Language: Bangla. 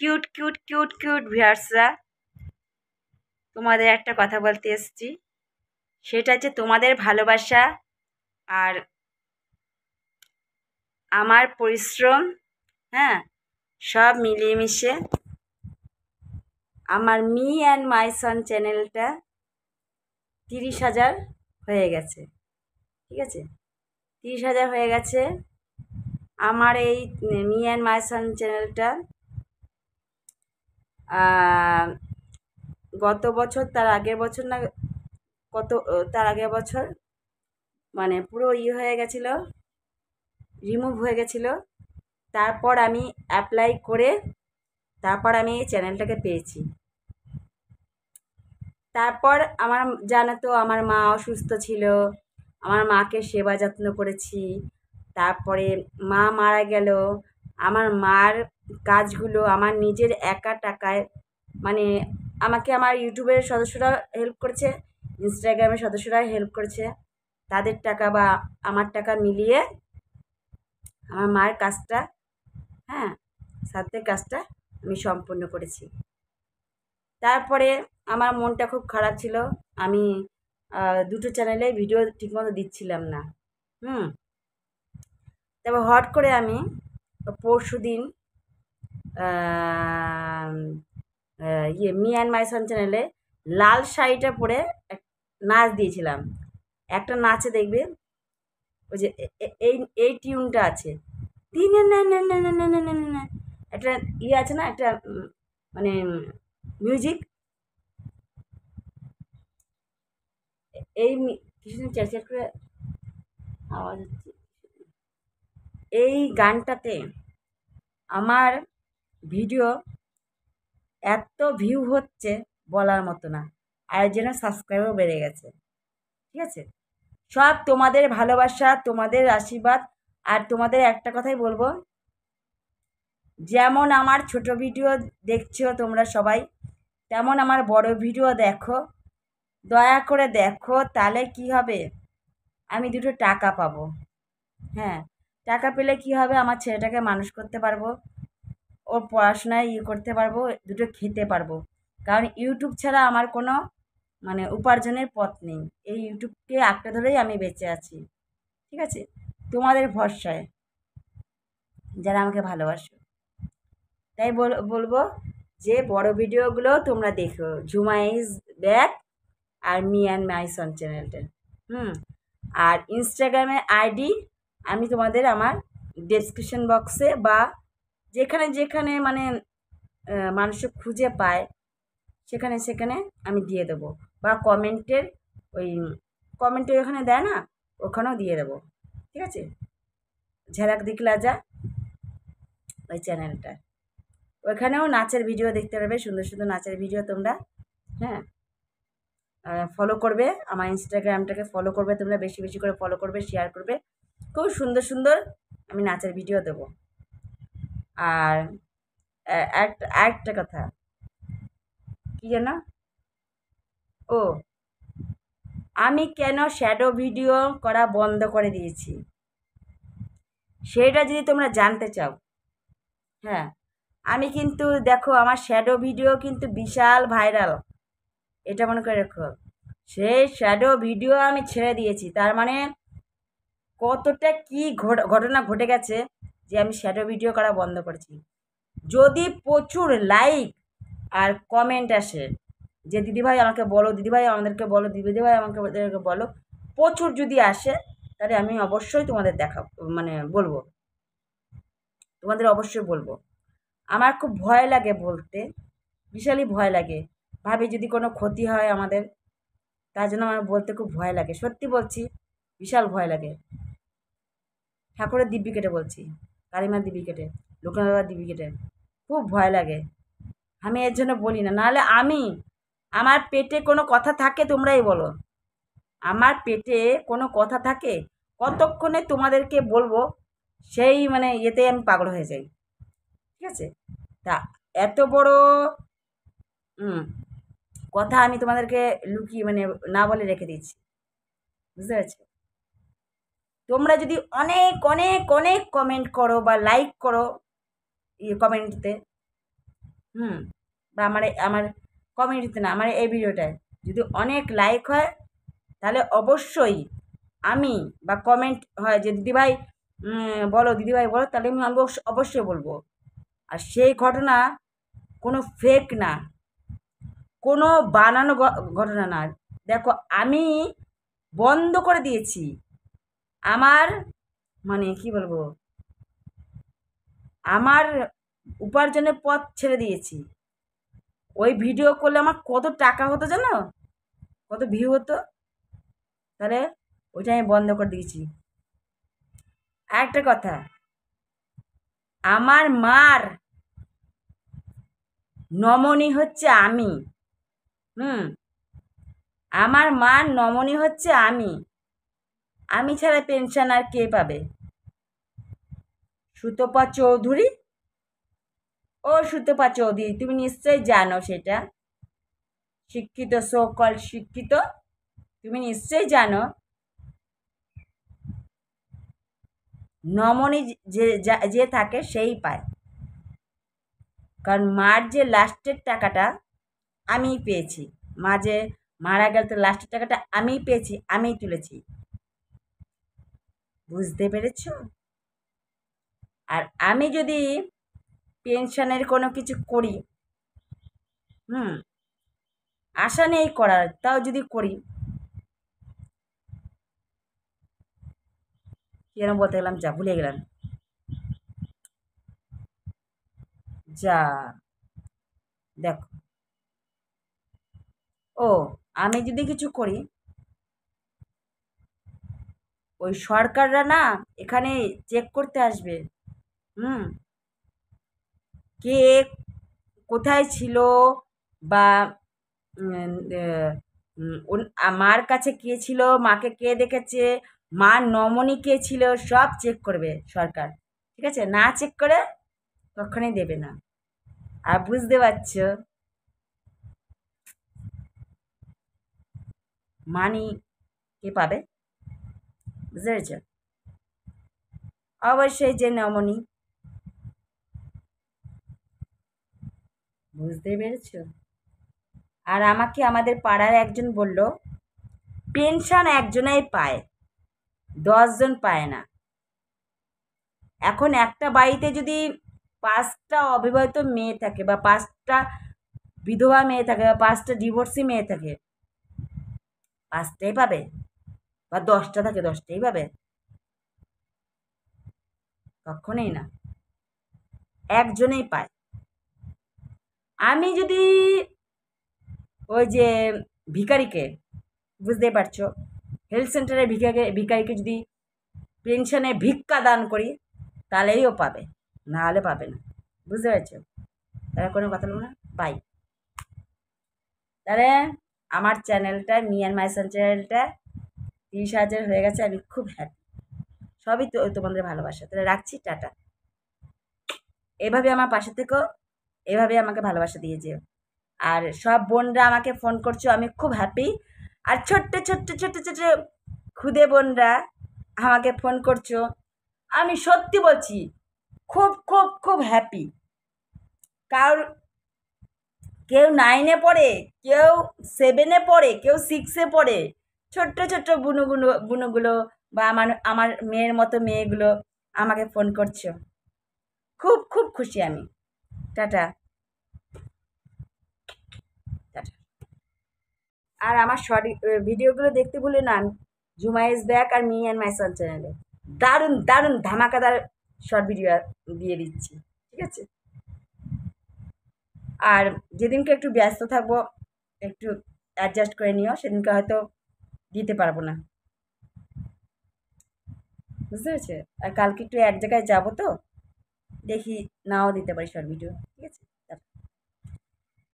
কিউট কিউট কিউট কিউট ভিয়ার্সরা তোমাদের একটা কথা বলতে এসছি সেটা হচ্ছে তোমাদের ভালোবাসা আর আমার পরিশ্রম হ্যাঁ সব মিলিয়ে মিশে আমার মি অ্যান্ড মাই সন চ্যানেলটা তিরিশ হাজার হয়ে গেছে ঠিক আছে তিরিশ হাজার হয়ে গেছে আমার এই মি অ্যান্ড মাই সন চ্যানেলটা গত বছর তার আগের বছর না কত তার আগের বছর মানে পুরো ইয়ে হয়ে গেছিলো রিমুভ হয়ে গেছিল তারপর আমি অ্যাপ্লাই করে তারপর আমি এই চ্যানেলটাকে পেয়েছি তারপর আমার জানো তো আমার মা অসুস্থ ছিল আমার মাকে সেবা যত্ন করেছি তারপরে মা মারা গেল আমার মার কাজগুলো আমার নিজের একা টাকায় মানে আমাকে আমার ইউটিউবের সদস্যরা হেল্প করেছে ইনস্টাগ্রামের সদস্যরা হেল্প করছে তাদের টাকা বা আমার টাকা মিলিয়ে আমার মার কাজটা হ্যাঁ সাথে কাজটা আমি সম্পূর্ণ করেছি তারপরে আমার মনটা খুব খারাপ ছিল আমি দুটো চ্যানেলে ভিডিও ঠিকমতো দিচ্ছিলাম না হুম তারপর হট করে আমি পরশু দিন ইয়ে মিয়ান মাইসন চ্যানেলে লাল শাড়িটা পরে নাচ দিয়েছিলাম একটা নাচে দেখবে ওই যে এই এই টিউনটা আছে না একটা ইয়ে আছে না একটা মানে মিউজিক এই কিছুদিন চ্যাট চ্যাট করে আওয়াজ হচ্ছে এই গানটাতে আমার ভিডিও এত ভিউ হচ্ছে বলার মতো না আর যেন সাবস্ক্রাইবও বেড়ে গেছে ঠিক আছে সব তোমাদের ভালোবাসা তোমাদের আশীর্বাদ আর তোমাদের একটা কথাই বলবো যেমন আমার ছোট ভিডিও দেখছো তোমরা সবাই তেমন আমার বড় ভিডিও দেখো দয়া করে দেখো তাহলে কি হবে আমি দুটো টাকা পাবো হ্যাঁ টাকা পেলে কি হবে আমার ছেলেটাকে মানুষ করতে পারবো ওর পড়াশোনায় ইয়ে করতে পারবো দুটো খেতে পারবো কারণ ইউটিউব ছাড়া আমার কোনো মানে উপার্জনের পথ নেই এই ইউটিউবকে আঁকড়ে ধরেই আমি বেঁচে আছি ঠিক আছে তোমাদের ভরসায় যারা আমাকে ভালোবাসো তাই বলবো যে বড় ভিডিওগুলো তোমরা দেখো জুমা ইজ ব্যাক আর মি অ্যান্ড মাই সন চ্যানেলটা হুম আর ইনস্টাগ্রামের আইডি আমি তোমাদের আমার ডেসক্রিপশন বক্সে বা যেখানে যেখানে মানে মানুষ খুঁজে পায় সেখানে সেখানে আমি দিয়ে দেব বা কমেন্টের ওই কমেন্টে ওখানে দেয় না ওখানেও দিয়ে দেব ঠিক আছে ঝেলাক দিকলা যা ওই চ্যানেলটা ওইখানেও নাচের ভিডিও দেখতে পারবে সুন্দর সুন্দর নাচের ভিডিও তোমরা হ্যাঁ ফলো করবে আমার ইনস্টাগ্রামটাকে ফলো করবে তোমরা বেশি বেশি করে ফলো করবে শেয়ার করবে খুব সুন্দর সুন্দর আমি নাচের ভিডিও দেব আর একটা কথা কি যেন ও আমি কেন শ্যাডো ভিডিও করা বন্ধ করে দিয়েছি সেটা যদি তোমরা জানতে চাও হ্যাঁ আমি কিন্তু দেখো আমার শ্যাডো ভিডিও কিন্তু বিশাল ভাইরাল এটা মনে করে রেখো সেই শ্যাডো ভিডিও আমি ছেড়ে দিয়েছি তার মানে কতটা কি ঘটনা ঘটে গেছে যে আমি শ্যাডো ভিডিও করা বন্ধ করেছি যদি প্রচুর লাইক আর কমেন্ট আসে যে দিদিভাই আমাকে বলো দিদিভাই আমাদেরকে বলো দিদিভাই আমাকে বলো প্রচুর যদি আসে তাহলে আমি অবশ্যই তোমাদের দেখা মানে বলবো তোমাদের অবশ্যই বলবো আমার খুব ভয় লাগে বলতে বিশালই ভয় লাগে ভাবি যদি কোনো ক্ষতি হয় আমাদের তার জন্য আমার বলতে খুব ভয় লাগে সত্যি বলছি বিশাল ভয় লাগে ঠাকুরের দিব্যি কেটে বলছি কালিমার দিব্যি কেটে লোকনাথ বাবার দিব্যি কেটে খুব ভয় লাগে আমি এর জন্য বলি না নাহলে আমি আমার পেটে কোনো কথা থাকে তোমরাই বলো আমার পেটে কোনো কথা থাকে কতক্ষণে তোমাদেরকে বলবো সেই মানে ইয়েতে আমি পাগল হয়ে যাই ঠিক আছে তা এত বড় কথা আমি তোমাদেরকে লুকিয়ে মানে না বলে রেখে দিচ্ছি বুঝতে পারছি তোমরা যদি অনেক অনেক অনেক কমেন্ট করো বা লাইক করো ইয়ে কমেন্টতে হুম বা আমার আমার কমেন্টতে না আমার এই ভিডিওটায় যদি অনেক লাইক হয় তাহলে অবশ্যই আমি বা কমেন্ট হয় যে দিদিভাই বলো দিদিভাই বলো তাহলে আমি অবশ্যই বলবো আর সেই ঘটনা কোনো ফেক না কোনো বানানো ঘটনা না দেখো আমি বন্ধ করে দিয়েছি আমার মানে কি বলবো আমার উপার্জনের পথ ছেড়ে দিয়েছি ওই ভিডিও করলে আমার কত টাকা হতো জানো কত ভিউ হতো তাহলে ওইটা আমি বন্ধ করে দিয়েছি একটা কথা আমার মার নমনি হচ্ছে আমি হুম আমার মার নমনি হচ্ছে আমি আমি ছাড়া পেনশন আর কে পাবে সুতপা চৌধুরী ও সুতপা চৌধুরী তুমি নিশ্চয়ই জানো সেটা শিক্ষিত সকল শিক্ষিত তুমি নিশ্চয়ই জানো নমনী যে যে থাকে সেই পায় কারণ মার যে লাস্টের টাকাটা আমি পেয়েছি মা যে মারা গেল তো লাস্টের টাকাটা আমি পেয়েছি আমি তুলেছি বুঝতে পেরেছ আর আমি যদি পেনশনের কোনো কিছু করি হুম আশা নেই করার তাও যদি করি কেন বলতে গেলাম যা ভুলে গেলাম যা দেখো ও আমি যদি কিছু করি ওই সরকাররা না এখানে চেক করতে আসবে হুম কে কোথায় ছিল বা মার কাছে কে ছিল মাকে কে দেখেছে মার নমনি কে ছিল সব চেক করবে সরকার ঠিক আছে না চেক করে তখনই দেবে না আর বুঝতে পারছ মানি কে পাবে zırcın. অবশ্যই যে নমনি বুঝতে পেরেছ আর আমাকে আমাদের পাড়ার একজন বলল পেনশন একজনাই পায় দশজন পায় না এখন একটা বাড়িতে যদি পাঁচটা অবিবাহিত মেয়ে থাকে বা পাঁচটা বিধবা মেয়ে থাকে বা পাঁচটা ডিভোর্সি মেয়ে থাকে পাঁচটাই পাবে বা দশটা থাকে দশটা এইভাবে কখনোই না একজনেই পায় আমি যদি ওই যে ভিকারিকে বুঝতে পারছো হেলথ সেন্টারে ভিকাকে ভিকারিকে যদি পেনশনে ভিক্ষা দান করি তাহলেইও পাবে না হলে পাবে না বুঝতে পারছো তারা কোনো কথা বলবো না পাই তাহলে আমার চ্যানেলটা মি অ্যান্ড চ্যানেলটা তিরিশ হাজার হয়ে গেছে আমি খুব হ্যাপি সবই তো তোমাদের ভালোবাসা তাহলে রাখছি টাটা এভাবে আমার পাশে থেকেও এভাবে আমাকে ভালোবাসা দিয়ে যেও আর সব বোনরা আমাকে ফোন করছো আমি খুব হ্যাপি আর ছোট্ট ছোট্ট ছোট্ট ছোট্ট খুদে বোনরা আমাকে ফোন করছো আমি সত্যি বলছি খুব খুব খুব হ্যাপি কারোর কেউ নাইনে পড়ে কেউ সেভেনে পড়ে কেউ সিক্সে পড়ে ছোট্ট ছোট্ট বুনোগুলো বুনোগুলো বা আমার আমার মেয়ের মতো মেয়েগুলো আমাকে ফোন করছো খুব খুব খুশি আমি টাটা টাটা আর আমার শর্ট ভিডিওগুলো দেখতে ভুলে না জুমাইজ ব্যাক আর মি অ্যান্ড মাই সন চ্যানেলে দারুণ দারুণ ধামাকাদার শর্ট ভিডিও দিয়ে দিচ্ছি ঠিক আছে আর যেদিনকে একটু ব্যস্ত থাকবো একটু অ্যাডজাস্ট করে নিও সেদিনকে হয়তো দিতে পারবো না বুঝতে পেরেছে আর কালকে একটু এক জায়গায় যাবো তো দেখি নাও দিতে পারি শর্ট ভিডিও